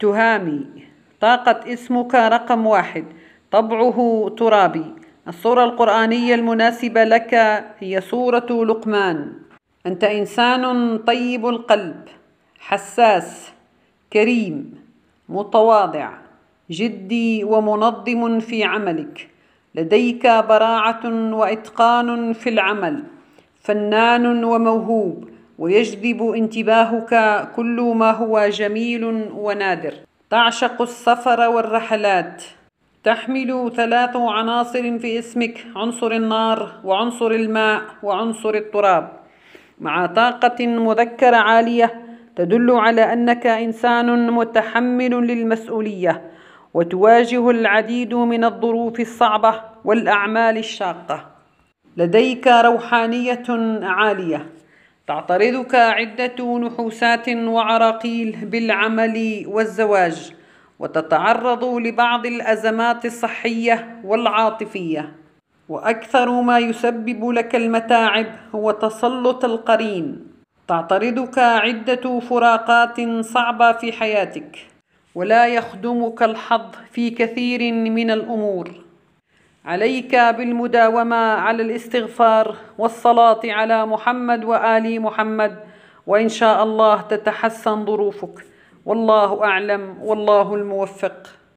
تهامي طاقة اسمك رقم واحد طبعه ترابي الصورة القرآنية المناسبة لك هي صورة لقمان أنت إنسان طيب القلب حساس كريم متواضع جدي ومنظم في عملك لديك براعة وإتقان في العمل فنان وموهوب ويجذب انتباهك كل ما هو جميل ونادر تعشق السفر والرحلات تحمل ثلاث عناصر في اسمك عنصر النار وعنصر الماء وعنصر التراب مع طاقة مذكرة عالية تدل على أنك إنسان متحمل للمسؤولية وتواجه العديد من الظروف الصعبة والأعمال الشاقة لديك روحانية عالية تعترضك عدة نحوسات وعراقيل بالعمل والزواج وتتعرض لبعض الأزمات الصحية والعاطفية وأكثر ما يسبب لك المتاعب هو تسلط القرين تعترضك عدة فراقات صعبة في حياتك ولا يخدمك الحظ في كثير من الأمور عليك بالمداومة على الاستغفار والصلاة على محمد وآل محمد وإن شاء الله تتحسن ظروفك والله أعلم والله الموفق